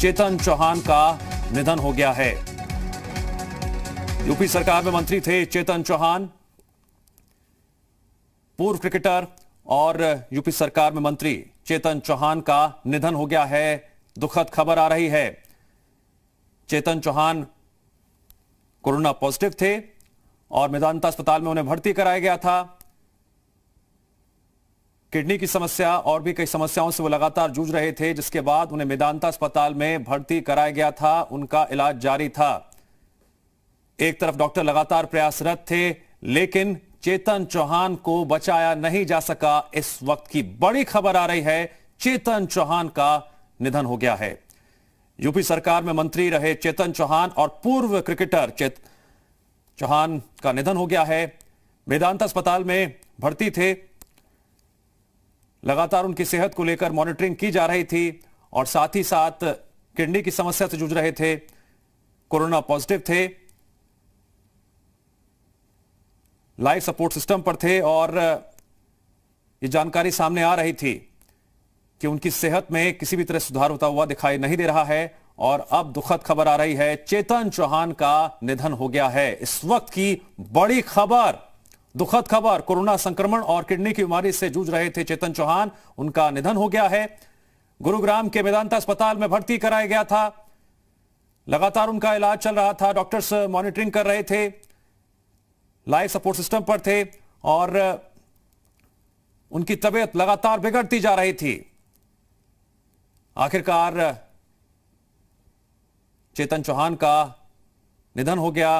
चेतन चौहान का निधन हो गया है यूपी सरकार में मंत्री थे चेतन चौहान पूर्व क्रिकेटर और यूपी सरकार में मंत्री चेतन चौहान का निधन हो गया है दुखद खबर आ रही है चेतन चौहान कोरोना पॉजिटिव थे और मेदांता अस्पताल में उन्हें भर्ती कराया गया था किडनी की समस्या और भी कई समस्याओं से वो लगातार जूझ रहे थे जिसके बाद उन्हें मेदांता अस्पताल में भर्ती कराया गया था उनका इलाज जारी था एक तरफ डॉक्टर लगातार प्रयासरत थे लेकिन चेतन चौहान को बचाया नहीं जा सका इस वक्त की बड़ी खबर आ रही है चेतन चौहान का निधन हो गया है यूपी सरकार में मंत्री रहे चेतन चौहान और पूर्व क्रिकेटर चेत चौहान का निधन हो गया है मेदांता अस्पताल में भर्ती थे लगातार उनकी सेहत को लेकर मॉनिटरिंग की जा रही थी और साथ ही साथ किडनी की समस्या से जूझ रहे थे कोरोना पॉजिटिव थे लाइफ सपोर्ट सिस्टम पर थे और ये जानकारी सामने आ रही थी कि उनकी सेहत में किसी भी तरह सुधार होता हुआ दिखाई नहीं दे रहा है और अब दुखद खबर आ रही है चेतन चौहान का निधन हो गया है इस वक्त की बड़ी खबर दुखद खबर कोरोना संक्रमण और किडनी की बीमारी से जूझ रहे थे चेतन चौहान उनका निधन हो गया है गुरुग्राम के वेदांता अस्पताल में भर्ती कराया गया था लगातार उनका इलाज चल रहा था डॉक्टर्स मॉनिटरिंग कर रहे थे लाइफ सपोर्ट सिस्टम पर थे और उनकी तबीयत लगातार बिगड़ती जा रही थी आखिरकार चेतन चौहान का निधन हो गया